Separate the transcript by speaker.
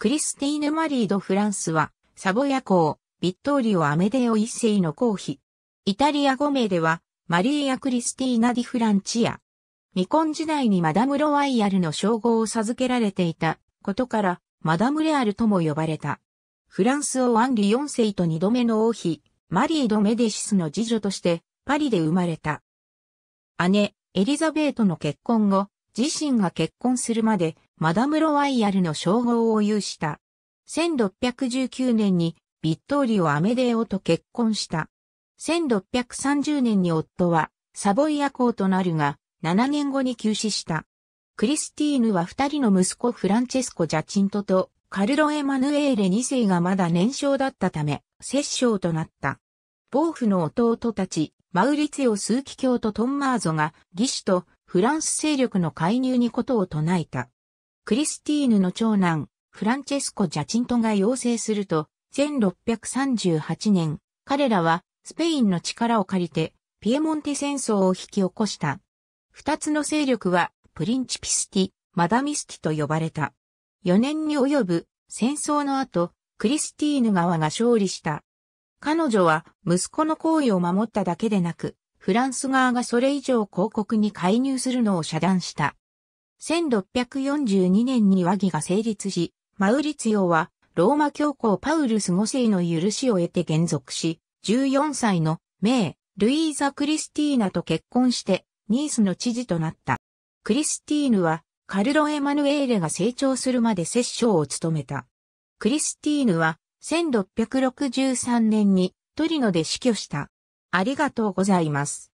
Speaker 1: クリステ
Speaker 2: ィーヌ・マリー・ド・フランスは、サボヤ公、ビットーリオ・アメデオ一世の公妃。イタリア語名では、マリーア・クリスティーナ・ディ・フランチア。未婚時代にマダム・ロワイヤルの称号を授けられていたことから、マダム・レアルとも呼ばれた。フランス王アンリ四世と二度目の王妃、マリー・ド・メディシスの次女として、パリで生まれた。姉、エリザベートの結婚後、自身が結婚するまで、マダム・ロワイヤルの称号を有した。1619年にビットーリオ・アメデオと結婚した。1630年に夫はサボイア公となるが、7年後に急死した。クリスティーヌは二人の息子フランチェスコ・ジャチントとカルロ・エマヌエーレ2世がまだ年少だったため、摂政となった。暴ーの弟たち、マウリツィオ・スーキ教とトンマーゾが、義手とフランス勢力の介入にことを唱えた。クリスティーヌの長男、フランチェスコ・ジャチントが要請すると、1638年、彼らはスペインの力を借りて、ピエモンテ戦争を引き起こした。二つの勢力は、プリンチピスティ、マダミスティと呼ばれた。4年に及ぶ戦争の後、クリスティーヌ側が勝利した。彼女は息子の行為を守っただけでなく、フランス側がそれ以上広告に介入するのを遮断した。1642年に和議が成立し、マウリツィオはローマ教皇パウルス5世の許しを得て現俗し、14歳のメイ、ルイーザ・クリスティーナと結婚してニースの知事となった。クリスティーヌはカルロ・エマヌエーレが成長するまで摂政を務めた。クリスティーヌは1663年にトリノで死去した。
Speaker 1: ありがとうございます。